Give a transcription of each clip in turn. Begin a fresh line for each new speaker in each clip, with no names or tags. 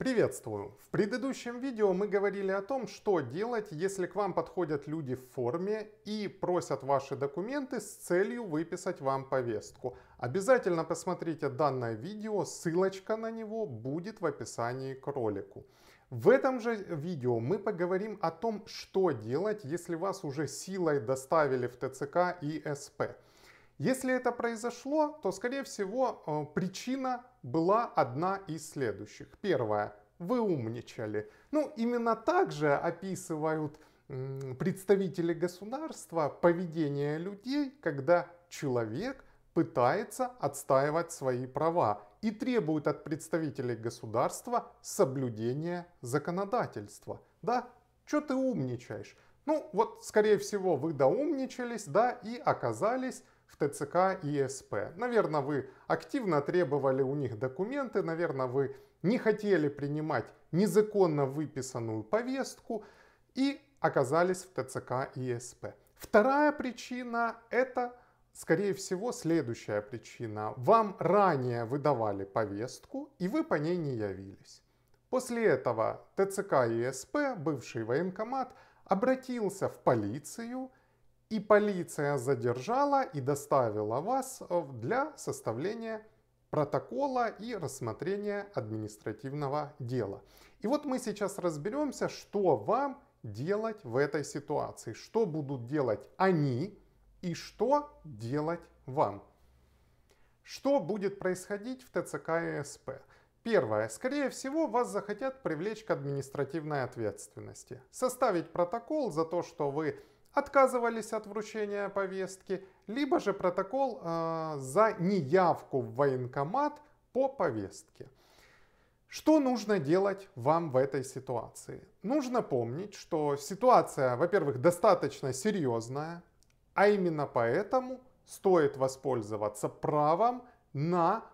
Приветствую! В предыдущем видео мы говорили о том, что делать, если к вам подходят люди в форме и просят ваши документы с целью выписать вам повестку. Обязательно посмотрите данное видео, ссылочка на него будет в описании к ролику. В этом же видео мы поговорим о том, что делать, если вас уже силой доставили в ТЦК и СП. Если это произошло, то, скорее всего, э, причина была одна из следующих. Первое. Вы умничали. Ну, именно так же описывают представители государства поведение людей, когда человек пытается отстаивать свои права и требует от представителей государства соблюдения законодательства. Да, что ты умничаешь? Ну вот, скорее всего, вы доумничались, да, и оказались в ТЦК и СП. Наверное, вы активно требовали у них документы, наверное, вы не хотели принимать незаконно выписанную повестку и оказались в ТЦК и СП. Вторая причина – это, скорее всего, следующая причина. Вам ранее выдавали повестку, и вы по ней не явились. После этого ТЦК и СП, бывший военкомат, обратился в полицию – и полиция задержала и доставила вас э, для составления протокола и рассмотрения административного дела. И вот мы сейчас разберемся, что вам делать в этой ситуации, что будут делать они и что делать вам. Что будет происходить в ТЦК и СП? Первое. Скорее всего, вас захотят привлечь к административной ответственности. Составить протокол за то, что вы отказывались от вручения повестки, либо же протокол э, за неявку в военкомат по повестке. Что нужно делать вам в этой ситуации? Нужно помнить, что ситуация, во-первых, достаточно серьезная, а именно поэтому стоит воспользоваться правом на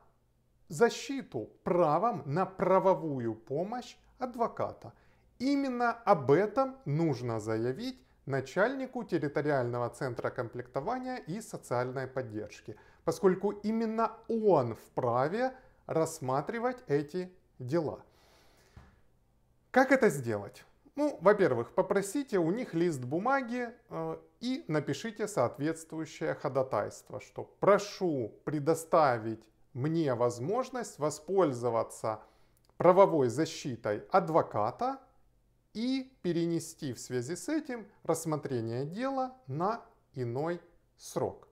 защиту, правом на правовую помощь адвоката. Именно об этом нужно заявить начальнику территориального центра комплектования и социальной поддержки, поскольку именно он вправе рассматривать эти дела. Как это сделать? Ну, во-первых, попросите у них лист бумаги э, и напишите соответствующее ходатайство, что прошу предоставить мне возможность воспользоваться правовой защитой адвоката и перенести в связи с этим рассмотрение дела на иной срок.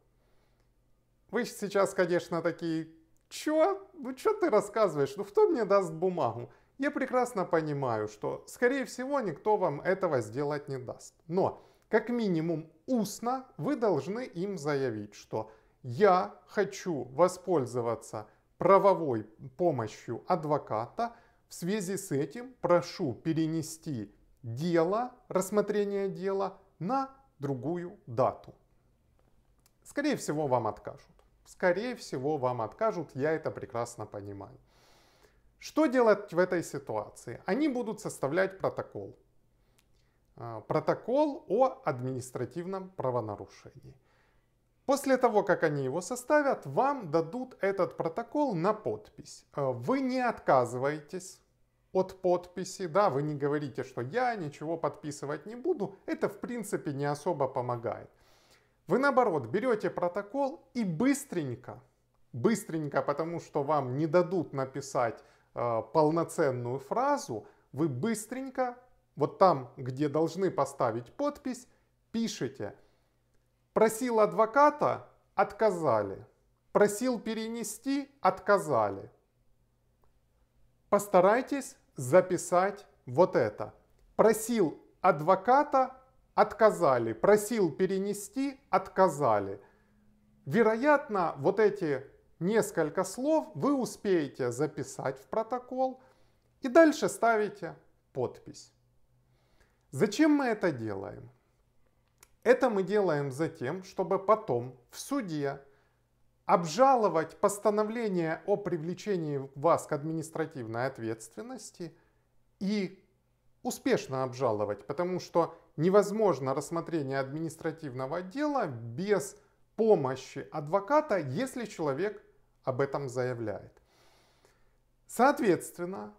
Вы сейчас, конечно, такие, чё? Ну чё ты рассказываешь? Ну кто мне даст бумагу? Я прекрасно понимаю, что, скорее всего, никто вам этого сделать не даст. Но, как минимум, устно вы должны им заявить, что я хочу воспользоваться правовой помощью адвоката – в связи с этим прошу перенести дело, рассмотрение дела на другую дату. Скорее всего, вам откажут. Скорее всего, вам откажут, я это прекрасно понимаю. Что делать в этой ситуации? Они будут составлять протокол. А, протокол о административном правонарушении. После того, как они его составят, вам дадут этот протокол на подпись. А, вы не отказываетесь от подписи, да, вы не говорите, что я ничего подписывать не буду, это в принципе не особо помогает. Вы наоборот берете протокол и быстренько, быстренько, потому что вам не дадут написать э, полноценную фразу, вы быстренько, вот там, где должны поставить подпись, пишете. Просил адвоката, отказали. Просил перенести, отказали. Постарайтесь записать вот это. Просил адвоката, отказали. Просил перенести, отказали. Вероятно, вот эти несколько слов вы успеете записать в протокол и дальше ставите подпись. Зачем мы это делаем? Это мы делаем за тем, чтобы потом в суде обжаловать постановление о привлечении вас к административной ответственности и успешно обжаловать, потому что невозможно рассмотрение административного дела без помощи адвоката, если человек об этом заявляет. Соответственно,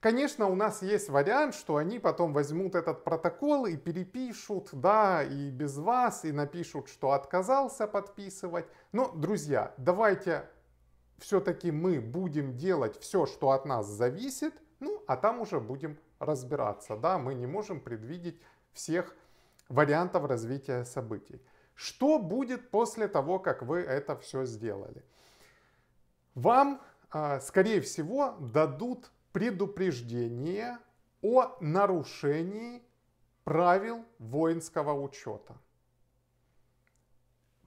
Конечно, у нас есть вариант, что они потом возьмут этот протокол и перепишут, да, и без вас, и напишут, что отказался подписывать. Но, друзья, давайте все-таки мы будем делать все, что от нас зависит, ну, а там уже будем разбираться, да, мы не можем предвидеть всех вариантов развития событий. Что будет после того, как вы это все сделали? Вам, а, скорее всего, дадут предупреждение о нарушении правил воинского учета.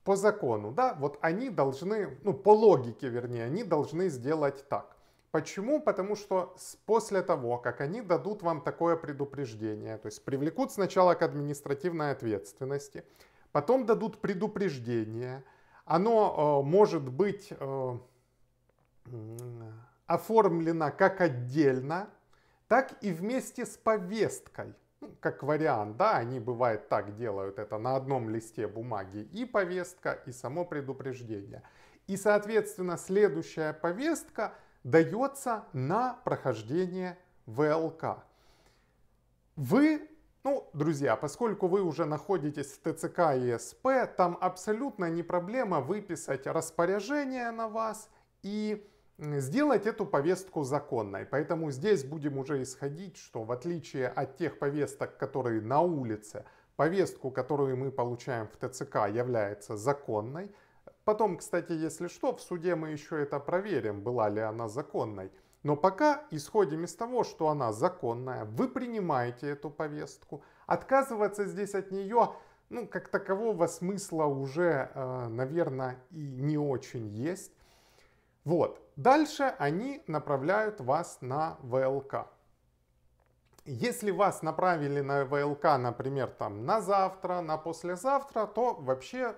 По закону, да, вот они должны, ну по логике вернее, они должны сделать так. Почему? Потому что после того, как они дадут вам такое предупреждение, то есть привлекут сначала к административной ответственности, потом дадут предупреждение, оно э, может быть... Э, оформлена как отдельно, так и вместе с повесткой. Ну, как вариант, да, они бывает так делают, это на одном листе бумаги и повестка, и само предупреждение. И, соответственно, следующая повестка дается на прохождение ВЛК. Вы, ну, друзья, поскольку вы уже находитесь в ТЦК и СП, там абсолютно не проблема выписать распоряжение на вас и сделать эту повестку законной. Поэтому здесь будем уже исходить, что в отличие от тех повесток, которые на улице, повестку, которую мы получаем в ТЦК, является законной. Потом, кстати, если что, в суде мы еще это проверим, была ли она законной. Но пока исходим из того, что она законная, вы принимаете эту повестку. Отказываться здесь от нее, ну, как такового смысла уже, э, наверное, и не очень есть. Вот. Дальше они направляют вас на ВЛК. Если вас направили на ВЛК, например, там на завтра, на послезавтра, то вообще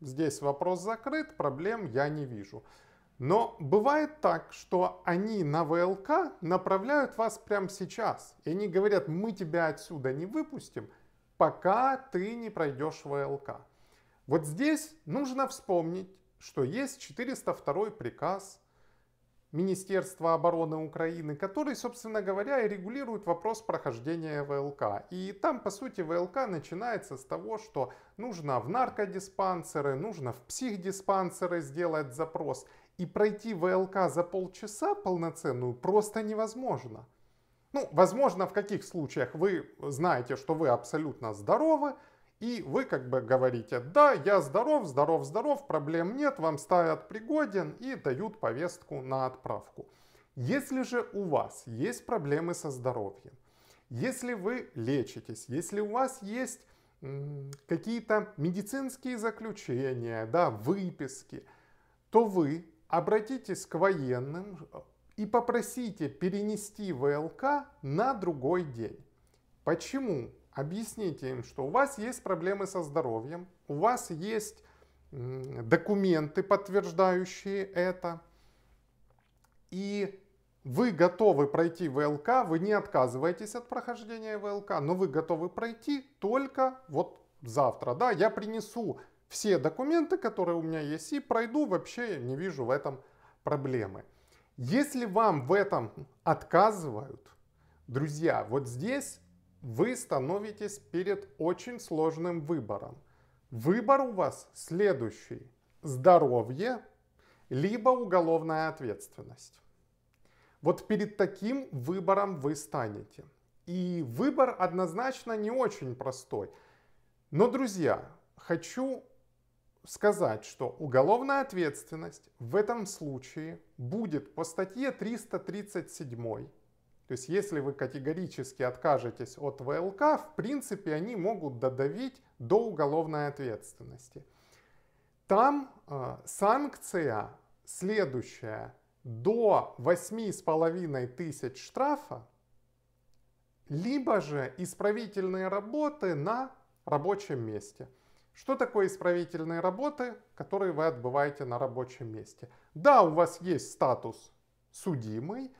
здесь вопрос закрыт, проблем я не вижу. Но бывает так, что они на ВЛК направляют вас прямо сейчас. И они говорят, мы тебя отсюда не выпустим, пока ты не пройдешь ВЛК. Вот здесь нужно вспомнить, что есть 402 приказ Министерства обороны Украины, который, собственно говоря, и регулирует вопрос прохождения ВЛК. И там, по сути, ВЛК начинается с того, что нужно в наркодиспансеры, нужно в психдиспансеры сделать запрос. И пройти ВЛК за полчаса полноценную просто невозможно. Ну, возможно, в каких случаях вы знаете, что вы абсолютно здоровы, и вы как бы говорите, да, я здоров, здоров, здоров, проблем нет, вам ставят пригоден и дают повестку на отправку. Если же у вас есть проблемы со здоровьем, если вы лечитесь, если у вас есть какие-то медицинские заключения, да, выписки, то вы обратитесь к военным и попросите перенести ВЛК на другой день. Почему? Объясните им, что у вас есть проблемы со здоровьем, у вас есть документы, подтверждающие это, и вы готовы пройти ВЛК, вы не отказываетесь от прохождения ВЛК, но вы готовы пройти только вот завтра. Да, я принесу все документы, которые у меня есть, и пройду, вообще не вижу в этом проблемы. Если вам в этом отказывают, друзья, вот здесь вы становитесь перед очень сложным выбором. Выбор у вас следующий. Здоровье, либо уголовная ответственность. Вот перед таким выбором вы станете. И выбор однозначно не очень простой. Но, друзья, хочу сказать, что уголовная ответственность в этом случае будет по статье 337 то есть если вы категорически откажетесь от ВЛК, в принципе, они могут додавить до уголовной ответственности. Там э, санкция следующая. До 8,5 тысяч штрафа, либо же исправительные работы на рабочем месте. Что такое исправительные работы, которые вы отбываете на рабочем месте? Да, у вас есть статус судимый,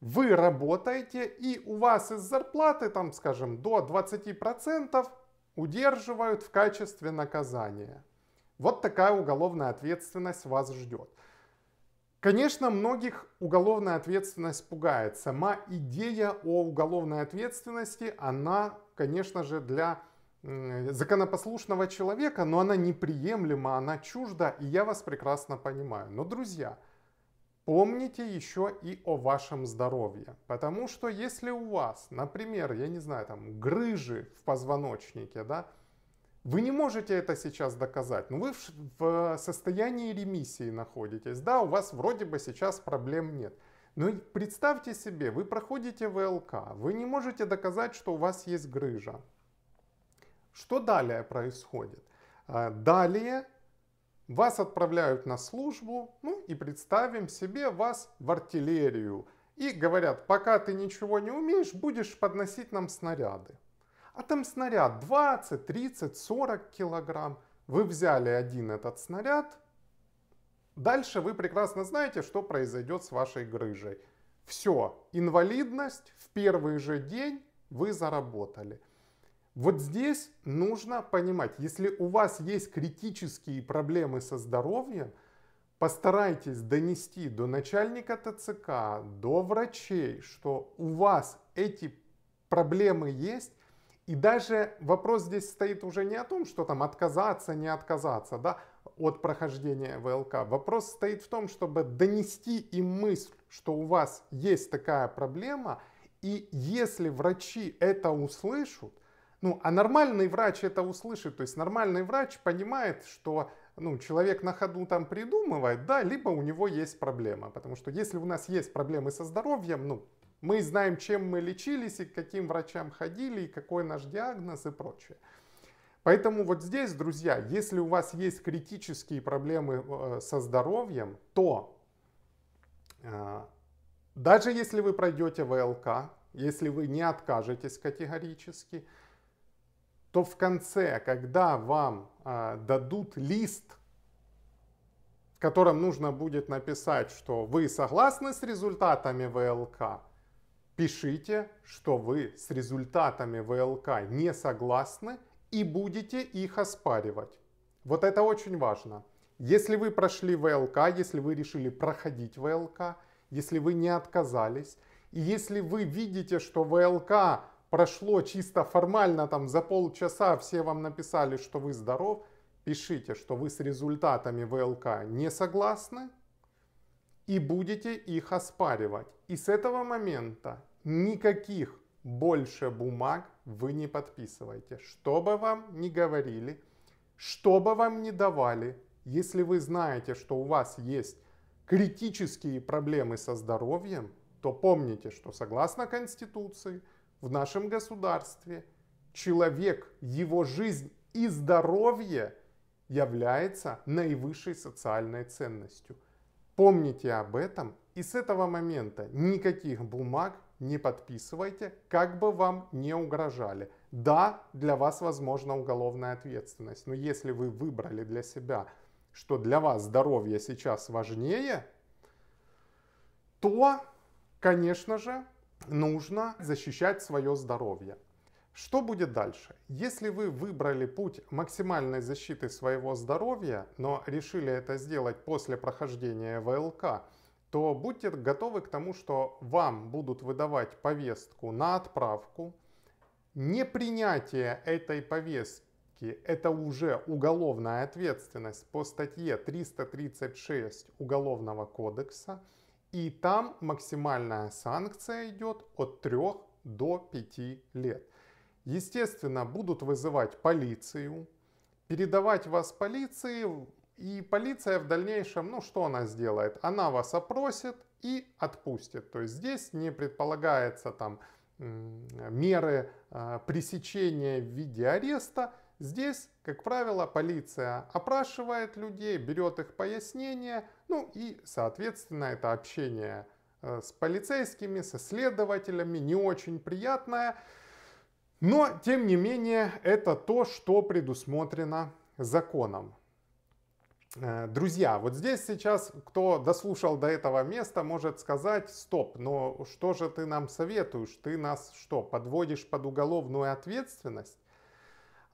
вы работаете и у вас из зарплаты, там, скажем, до 20% удерживают в качестве наказания. Вот такая уголовная ответственность вас ждет. Конечно, многих уголовная ответственность пугает. Сама идея о уголовной ответственности, она, конечно же, для законопослушного человека, но она неприемлема, она чужда, и я вас прекрасно понимаю. Но, друзья, Помните еще и о вашем здоровье, потому что если у вас, например, я не знаю, там грыжи в позвоночнике, да, вы не можете это сейчас доказать, но ну, вы в э, состоянии ремиссии находитесь, да, у вас вроде бы сейчас проблем нет. Но представьте себе, вы проходите ВЛК, вы не можете доказать, что у вас есть грыжа. Что далее происходит? А, далее вас отправляют на службу, ну и представим себе вас в артиллерию. И говорят, пока ты ничего не умеешь, будешь подносить нам снаряды. А там снаряд 20, 30, 40 килограмм. Вы взяли один этот снаряд, дальше вы прекрасно знаете, что произойдет с вашей грыжей. Все, инвалидность в первый же день вы заработали. Вот здесь нужно понимать, если у вас есть критические проблемы со здоровьем, постарайтесь донести до начальника ТЦК, до врачей, что у вас эти проблемы есть. И даже вопрос здесь стоит уже не о том, что там отказаться, не отказаться да, от прохождения ВЛК. Вопрос стоит в том, чтобы донести им мысль, что у вас есть такая проблема. И если врачи это услышат, ну, а нормальный врач это услышит, то есть нормальный врач понимает, что ну, человек на ходу там придумывает, да, либо у него есть проблема. Потому что если у нас есть проблемы со здоровьем, ну, мы знаем, чем мы лечились, и к каким врачам ходили, и какой наш диагноз и прочее. Поэтому вот здесь, друзья, если у вас есть критические проблемы э, со здоровьем, то э, даже если вы пройдете ВЛК, если вы не откажетесь категорически, что в конце, когда вам а, дадут лист, в котором нужно будет написать, что вы согласны с результатами ВЛК, пишите, что вы с результатами ВЛК не согласны и будете их оспаривать. Вот это очень важно. Если вы прошли ВЛК, если вы решили проходить ВЛК, если вы не отказались, и если вы видите, что ВЛК прошло чисто формально, там за полчаса все вам написали, что вы здоров, пишите, что вы с результатами ВЛК не согласны и будете их оспаривать. И с этого момента никаких больше бумаг вы не подписываете. Что бы вам ни говорили, что бы вам ни давали, если вы знаете, что у вас есть критические проблемы со здоровьем, то помните, что согласно Конституции – в нашем государстве человек, его жизнь и здоровье является наивысшей социальной ценностью. Помните об этом и с этого момента никаких бумаг не подписывайте, как бы вам не угрожали. Да, для вас возможна уголовная ответственность, но если вы выбрали для себя, что для вас здоровье сейчас важнее, то, конечно же, нужно защищать свое здоровье. Что будет дальше? Если вы выбрали путь максимальной защиты своего здоровья, но решили это сделать после прохождения ВЛК, то будьте готовы к тому, что вам будут выдавать повестку на отправку. Непринятие этой повестки – это уже уголовная ответственность по статье 336 Уголовного кодекса – и там максимальная санкция идет от 3 до 5 лет. Естественно, будут вызывать полицию, передавать вас полиции, и полиция в дальнейшем, ну что она сделает? Она вас опросит и отпустит. То есть здесь не предполагается там меры а, пресечения в виде ареста, Здесь, как правило, полиция опрашивает людей, берет их пояснения, ну и, соответственно, это общение э, с полицейскими, со следователями не очень приятное, но, тем не менее, это то, что предусмотрено законом. Э, друзья, вот здесь сейчас, кто дослушал до этого места, может сказать, стоп, но что же ты нам советуешь? Ты нас что, подводишь под уголовную ответственность?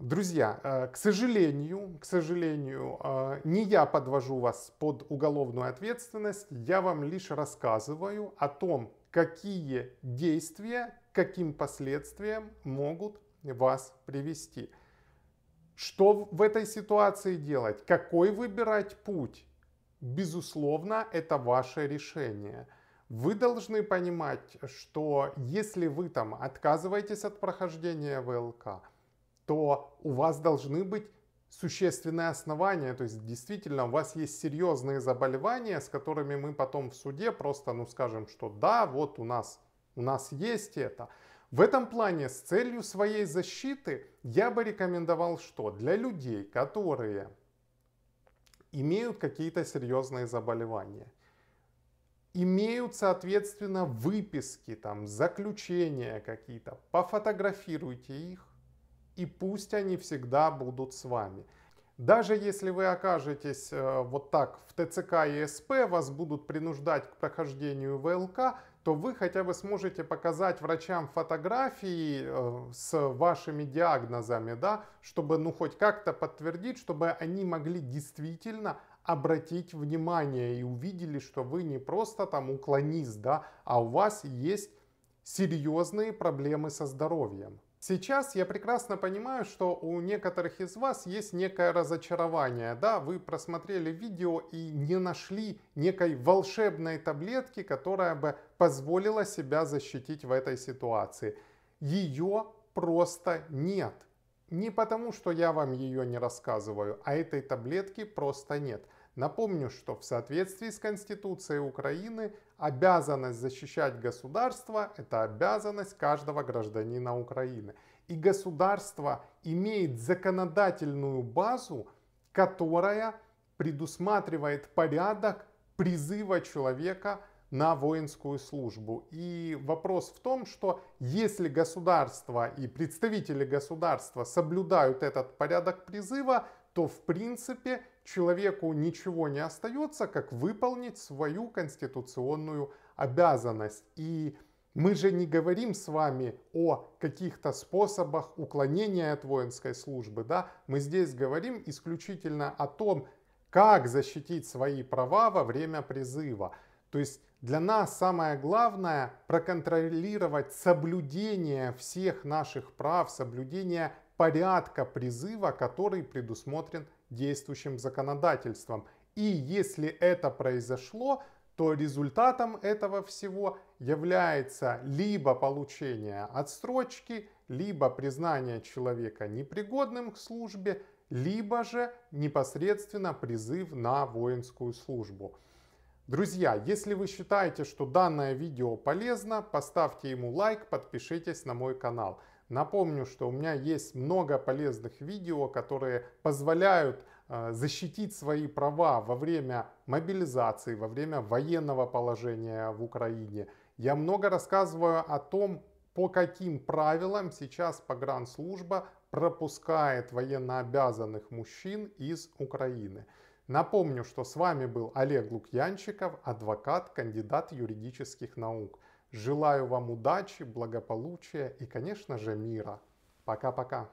Друзья, э, к сожалению, к сожалению, э, не я подвожу вас под уголовную ответственность, я вам лишь рассказываю о том, какие действия, каким последствиям могут вас привести. Что в этой ситуации делать? Какой выбирать путь? Безусловно, это ваше решение. Вы должны понимать, что если вы там отказываетесь от прохождения ВЛК, то у вас должны быть существенные основания, то есть действительно у вас есть серьезные заболевания, с которыми мы потом в суде просто, ну, скажем, что да, вот у нас, у нас есть это. В этом плане с целью своей защиты я бы рекомендовал что? Для людей, которые имеют какие-то серьезные заболевания, имеют, соответственно, выписки, там, заключения какие-то, пофотографируйте их, и пусть они всегда будут с вами. Даже если вы окажетесь э, вот так в ТЦК и СП, вас будут принуждать к прохождению ВЛК, то вы хотя бы сможете показать врачам фотографии э, с вашими диагнозами, да, чтобы ну хоть как-то подтвердить, чтобы они могли действительно обратить внимание и увидели, что вы не просто там уклонист, да, а у вас есть серьезные проблемы со здоровьем. Сейчас я прекрасно понимаю, что у некоторых из вас есть некое разочарование. Да, вы просмотрели видео и не нашли некой волшебной таблетки, которая бы позволила себя защитить в этой ситуации. Ее просто нет. Не потому, что я вам ее не рассказываю, а этой таблетки просто нет. Напомню, что в соответствии с Конституцией Украины обязанность защищать государство – это обязанность каждого гражданина Украины. И государство имеет законодательную базу, которая предусматривает порядок призыва человека на воинскую службу. И вопрос в том, что если государство и представители государства соблюдают этот порядок призыва, то в принципе человеку ничего не остается, как выполнить свою конституционную обязанность. И мы же не говорим с вами о каких-то способах уклонения от воинской службы, да? Мы здесь говорим исключительно о том, как защитить свои права во время призыва. То есть для нас самое главное проконтролировать соблюдение всех наших прав, соблюдение порядка призыва, который предусмотрен действующим законодательством. И если это произошло, то результатом этого всего является либо получение отсрочки, либо признание человека непригодным к службе, либо же непосредственно призыв на воинскую службу. Друзья, если вы считаете, что данное видео полезно, поставьте ему лайк, подпишитесь на мой канал. Напомню, что у меня есть много полезных видео, которые позволяют э, защитить свои права во время мобилизации, во время военного положения в Украине. Я много рассказываю о том, по каким правилам сейчас погранслужба пропускает военнообязанных мужчин из Украины. Напомню, что с вами был Олег Лукьянчиков, адвокат, кандидат юридических наук. Желаю вам удачи, благополучия и, конечно же, мира. Пока-пока.